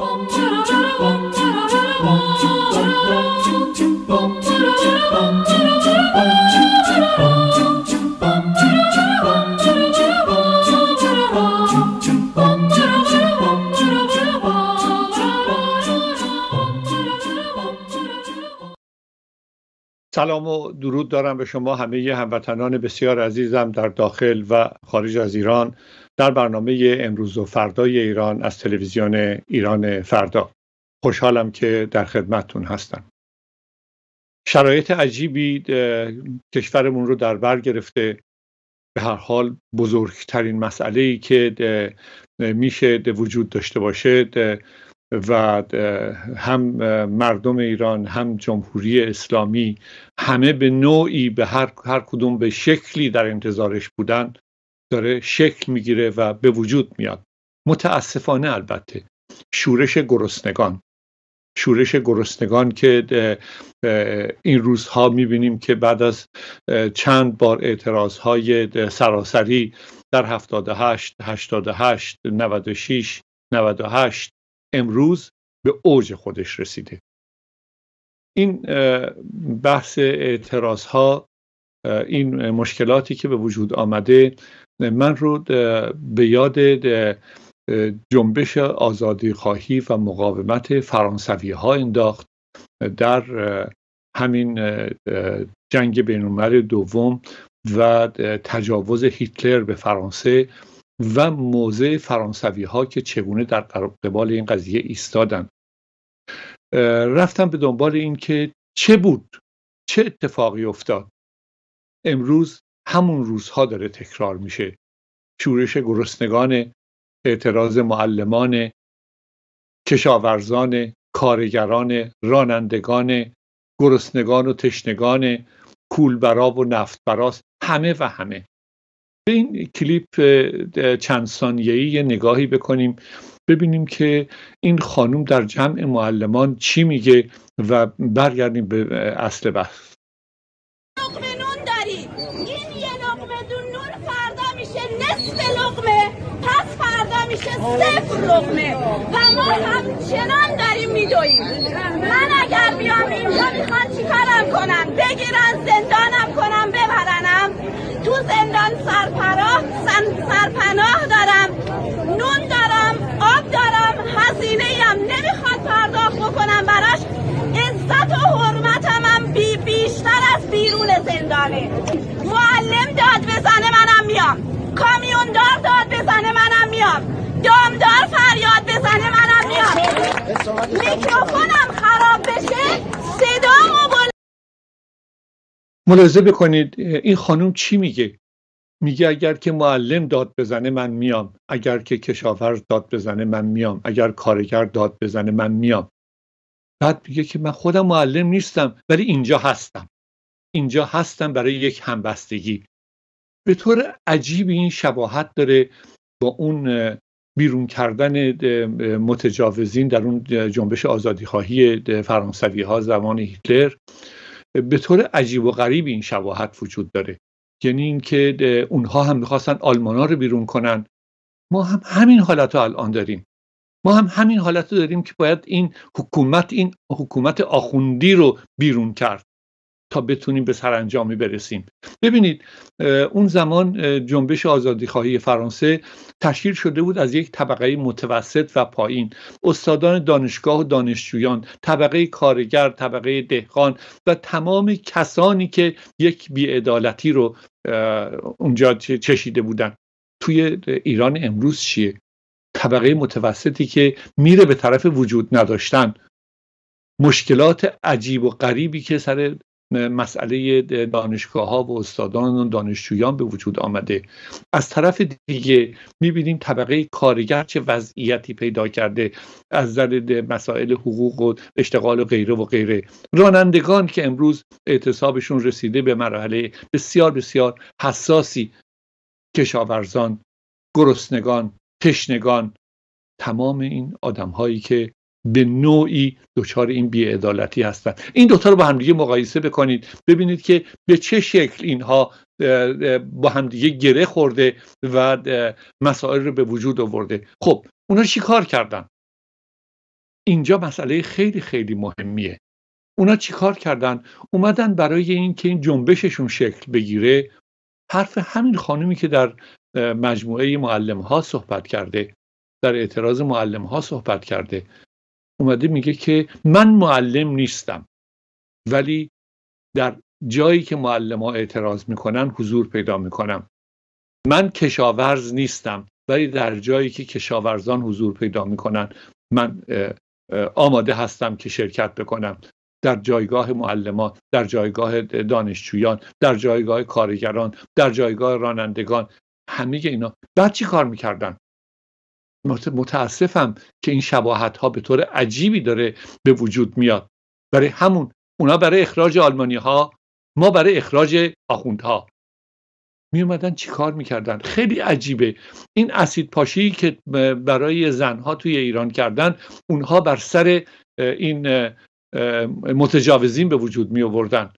سلام و درود دارم به شما همه هموطنان بسیار عزیزم در داخل و خارج از ایران در برنامه امروز و فردای ایران از تلویزیون ایران فردا خوشحالم که در خدمتتون هستم شرایط عجیبی کشورمون رو در بر گرفته به هر حال بزرگترین مسئله ای که میشه وجود داشته باشه و هم مردم ایران هم جمهوری اسلامی همه به نوعی به هر, هر کدوم به شکلی در انتظارش بودن داره شکل میگیره و به وجود میاد متاسفانه البته شورش گرسنگان شورش گرسنگان که این روزها میبینیم که بعد از چند بار اعتراض های سراسری در 78, 88, 96, 98 امروز به اوج خودش رسیده این بحث اعتراض ها این مشکلاتی که به وجود آمده من رو به یاد جنبش آزادی خواهی و مقاومت فرانسوی ها انداخت در همین جنگ بین دوم و تجاوز هیتلر به فرانسه و موضع فرانسوی ها که چگونه در قبال این قضیه ایستادن رفتم به دنبال این که چه بود چه اتفاقی افتاد امروز همون روزها داره تکرار میشه شورش گرسنگان اعتراض معلمان کشاورزان کارگران رانندگان گرسنگان و تشنگان کولبرا و نفتبراست همه و همه به این کلیپ چند ثانیه یه نگاهی بکنیم ببینیم که این خانم در جمع معلمان چی میگه و برگردیم به اصل بحث همیشه صفر رقمه و ما همچنان داریم میدویم من اگر بیام اینجا میخوان چیکارم کنم بگیرن زندانم کنم ببرنم تو زندان سرپناه سرپناه دارم نون دارم آب دارم هزینه ایم نمیخواد پرداخت بکنم براش عزت و حرمتمم هم بی بیشتر از بیرون زندانه معلم داد بزنه منم میام کامیوندار داد دامدار فریاد بزنه منم میام میکروفونم خراب بشه صدا بل... ملاحظه بکنید این خانم چی میگه میگه اگر که معلم داد بزنه من میام اگر که کشاورز داد بزنه من میام اگر کارگر داد بزنه من میام بعد میگه که من خودم معلم نیستم ولی اینجا هستم اینجا هستم برای یک همبستگی به طور عجیبی این شباهت داره با اون بیرون کردن متجاوزین در اون جنبش آزادی خواهی فرانسوی ها زمان هیتلر به طور عجیب و غریب این شواهد وجود داره یعنی اینکه اونها هم میخواستن آلمان ها رو بیرون کنن ما هم همین حالت رو الان داریم ما هم همین حالت رو داریم که باید این حکومت این حکومت آخوندی رو بیرون کرد تا بتونیم به سرانجامی برسیم ببینید اون زمان جنبش آزادی خواهی فرانسه تشکیل شده بود از یک طبقه متوسط و پایین استادان دانشگاه و دانشجویان طبقه کارگر طبقه دهقان و تمام کسانی که یک بیعدالتی رو اونجا چشیده بودن توی ایران امروز چیه طبقه متوسطی که میره به طرف وجود نداشتن مشکلات عجیب و غریبی که سر مسئله دانشگاه ها و استادان و دانشجویان به وجود آمده از طرف دیگه میبینیم طبقه کارگر چه وضعیتی پیدا کرده از نظر مسائل حقوق و اشتغال و غیره و غیره رانندگان که امروز اعتصابشون رسیده به مرحله بسیار بسیار حساسی کشاورزان گرسنگان تشنگان تمام این آدم هایی که به نوعی دچار این بیعدالتی هستند این دوتا رو با همدیگه مقایسه بکنید ببینید که به چه شکل اینها با همدیگه گره خورده و مسائل رو به وجود آورده خب اونا چی کار کردن اینجا مسئله خیلی خیلی مهمیه اونا چی کار کردن اومدن برای اینکه این جنبششون شکل بگیره حرف همین خانمی که در مجموعه معلم ها صحبت کرده در اعتراض معلم ها صحبت کرده اومده میگه که من معلم نیستم ولی در جایی که معلم ها اعتراض میکنن حضور پیدا میکنم من کشاورز نیستم ولی در جایی که کشاورزان حضور پیدا میکنن من آماده هستم که شرکت بکنم در جایگاه معلمان در جایگاه دانشجویان در جایگاه کارگران در جایگاه رانندگان همه اینا بعد چی کار میکردن متاسفم که این شباهت ها به طور عجیبی داره به وجود میاد برای همون اونا برای اخراج آلمانی ها ما برای اخراج آخوندها می اومدن چی کار میکردن خیلی عجیبه این اسید پاشی که برای زنها توی ایران کردن اونها بر سر این متجاوزین به وجود می آوردن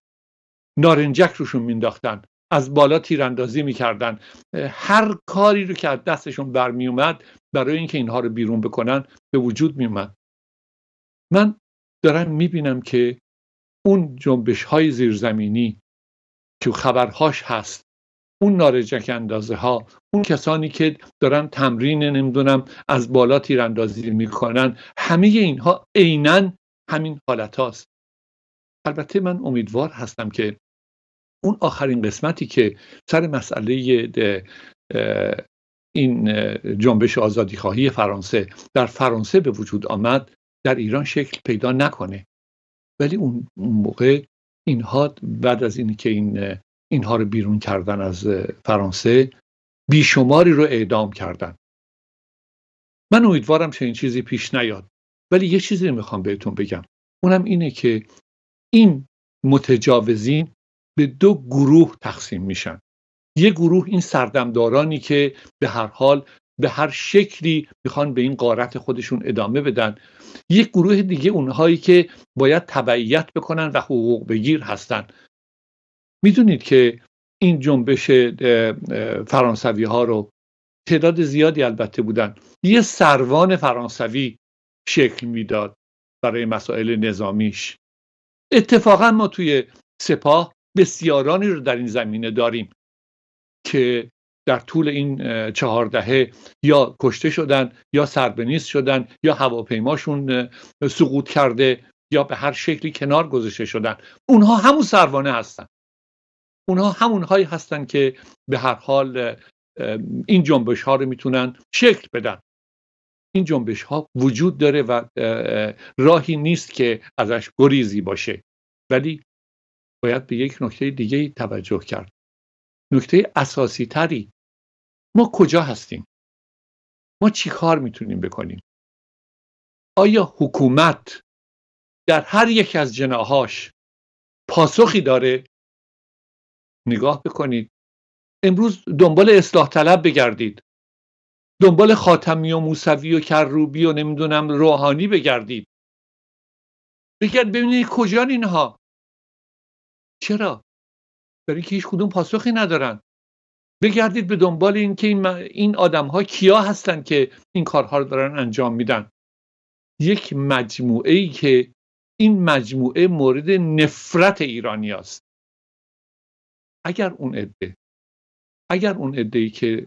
نارنجک روشون مینداختن از بالا تیراندازی میکردن هر کاری رو که از دستشون برمیومد برای اینکه اینها رو بیرون بکنن به وجود میومد من دارم میبینم که اون جنبش های زیرزمینی که خبرهاش هست اون نارجک اندازه ها اون کسانی که دارن تمرین نمیدونم از بالا تیراندازی میکنن همه اینها عینا همین حالت هاست البته من امیدوار هستم که اون آخرین قسمتی که سر مسئله این جنبش آزادی خواهی فرانسه در فرانسه به وجود آمد در ایران شکل پیدا نکنه ولی اون موقع اینها بعد از اینکه این اینها رو بیرون کردن از فرانسه بیشماری رو اعدام کردن من امیدوارم چنین چیزی پیش نیاد ولی یه چیزی میخوام بهتون بگم اونم اینه که این متجاوزین به دو گروه تقسیم میشن یه گروه این سردمدارانی که به هر حال به هر شکلی میخوان به این قارت خودشون ادامه بدن یک گروه دیگه اونهایی که باید تبعیت بکنن و حقوق بگیر هستن میدونید که این جنبش فرانسوی ها رو تعداد زیادی البته بودن یه سروان فرانسوی شکل میداد برای مسائل نظامیش اتفاقا ما توی سپاه بسیارانی رو در این زمینه داریم که در طول این چهاردهه یا کشته شدن یا سربنیست شدن یا هواپیماشون سقوط کرده یا به هر شکلی کنار گذاشته شدن اونها همون سروانه هستن اونها همون هایی هستن که به هر حال این جنبش ها رو میتونن شکل بدن این جنبش ها وجود داره و راهی نیست که ازش گریزی باشه ولی باید به یک نکته دیگه توجه کرد نکته اساسی تری ما کجا هستیم ما چی کار میتونیم بکنیم آیا حکومت در هر یک از جناهاش پاسخی داره نگاه بکنید امروز دنبال اصلاح طلب بگردید دنبال خاتمی و موسوی و کروبی و نمیدونم روحانی بگردید بگرد ببینید کجان اینها چرا برای اینکه هیچ کدوم پاسخی ندارن بگردید به دنبال اینکه این, این آدم ها کیا هستن که این کارها رو دارن انجام میدن یک مجموعه ای که این مجموعه مورد نفرت ایرانی است اگر اون عده اگر اون عده ای که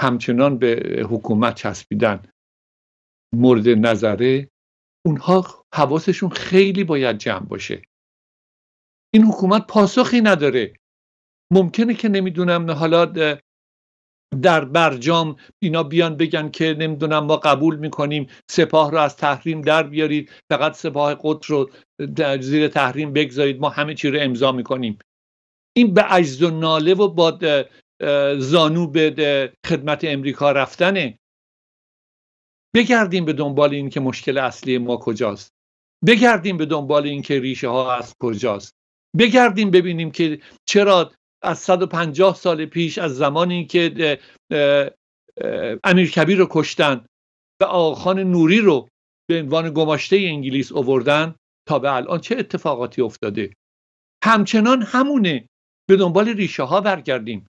همچنان به حکومت چسبیدن مورد نظره اونها حواسشون خیلی باید جمع باشه این حکومت پاسخی نداره ممکنه که نمیدونم حالا در برجام اینا بیان بگن که نمیدونم ما قبول میکنیم سپاه رو از تحریم در بیارید فقط سپاه قدس رو در زیر تحریم بگذارید ما همه چی رو امضا میکنیم این به عجز و ناله و با زانو به خدمت امریکا رفتنه بگردیم به دنبال این که مشکل اصلی ما کجاست بگردیم به دنبال این که ریشه ها از کجاست بگردیم ببینیم که چرا از 150 سال پیش از زمانی که امیر کبیر رو کشتن و آقاخان نوری رو به عنوان گماشته انگلیس اووردن تا به الان چه اتفاقاتی افتاده همچنان همونه به دنبال ریشه ها برگردیم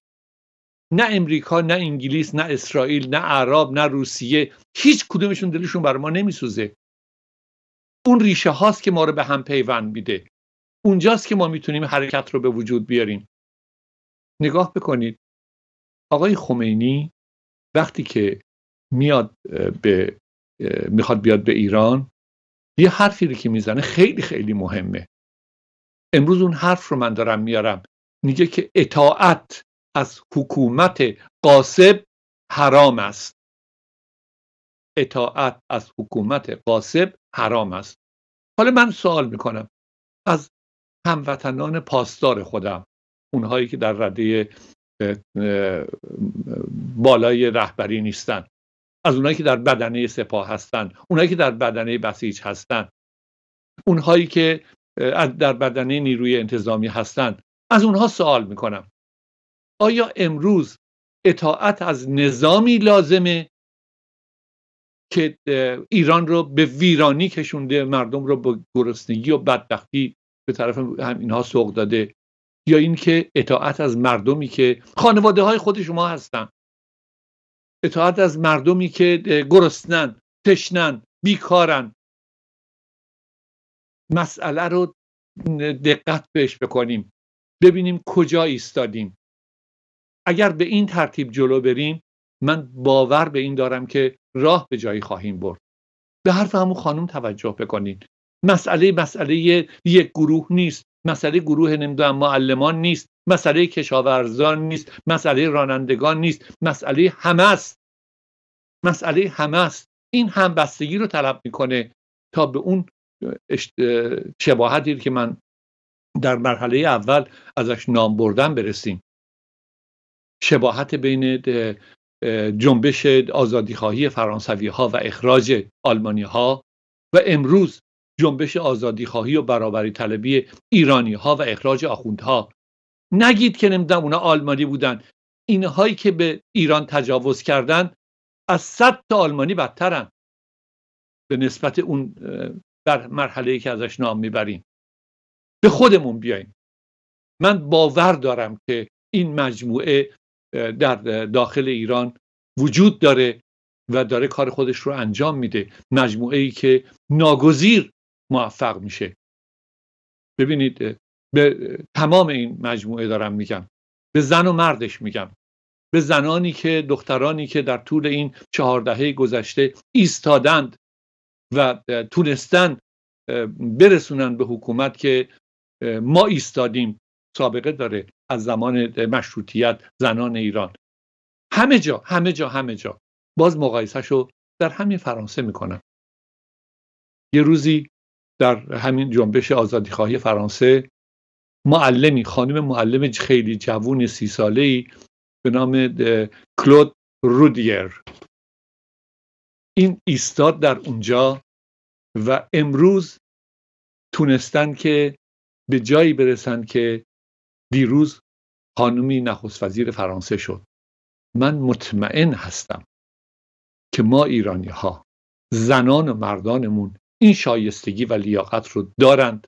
نه امریکا نه انگلیس نه اسرائیل نه عرب نه روسیه هیچ کدومشون دلشون بر ما نمیسوزه اون ریشه هاست که ما رو به هم پیوند میده اونجاست که ما میتونیم حرکت رو به وجود بیاریم نگاه بکنید آقای خمینی وقتی که میاد به میخواد بیاد به ایران یه حرفی رو که میزنه خیلی خیلی مهمه امروز اون حرف رو من دارم میارم میگه که اطاعت از حکومت قاسب حرام است اطاعت از حکومت قاسب حرام است حالا من سوال میکنم از هموطنان پاسدار خودم اونهایی که در رده بالای رهبری نیستن از اونهایی که در بدنه سپاه هستن اونایی که در بدنه بسیج هستن اونهایی که در بدنه نیروی انتظامی هستن از اونها سوال میکنم آیا امروز اطاعت از نظامی لازمه که ایران رو به ویرانی کشونده مردم رو به گرسنگی و بدبختی به طرف هم اینها سوق داده یا اینکه اطاعت از مردمی که خانواده های خود شما هستن اطاعت از مردمی که گرسنن تشنن بیکارن مسئله رو دقت بهش بکنیم ببینیم کجا ایستادیم اگر به این ترتیب جلو بریم من باور به این دارم که راه به جایی خواهیم برد به حرف همون خانم توجه بکنید مسئله مسئله یک گروه نیست مسئله گروه نمیدونم معلمان نیست مسئله کشاورزان نیست مسئله رانندگان نیست مسئله همه است مسئله همه است این همبستگی رو طلب میکنه تا به اون شباهتی که من در مرحله اول ازش نام بردم برسیم شباهت بین جنبش آزادیخواهی فرانسوی ها و اخراج آلمانی ها و امروز جنبش خواهی و برابری طلبی ایرانی ها و اخراج آخوندها نگید که نمیدونم اونا آلمانی بودن اینهایی که به ایران تجاوز کردن از صد تا آلمانی بدترن به نسبت اون در مرحله که ازش نام میبریم به خودمون بیایم من باور دارم که این مجموعه در داخل ایران وجود داره و داره کار خودش رو انجام میده مجموعه ای که ناگزیر موفق میشه ببینید به تمام این مجموعه دارم میگم به زن و مردش میگم به زنانی که دخترانی که در طول این چهار گذشته ایستادند و تونستن برسونن به حکومت که ما ایستادیم سابقه داره از زمان مشروطیت زنان ایران همه جا همه جا همه جا باز مقایسهشو در همین فرانسه میکنم یه روزی در همین جنبش آزادی خواهی فرانسه معلمی خانم معلم خیلی جوون سی ساله ای به نام کلود رودیر این ایستاد در اونجا و امروز تونستن که به جایی برسن که دیروز خانمی نخست وزیر فرانسه شد من مطمئن هستم که ما ایرانی ها زنان و مردانمون این شایستگی و لیاقت رو دارند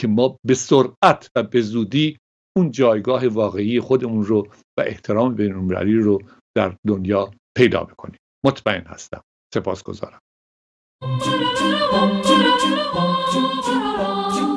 که ما به سرعت و به زودی اون جایگاه واقعی خودمون رو و احترام بینالمللی رو در دنیا پیدا بکنیم مطمئن هستم سپاسگزارم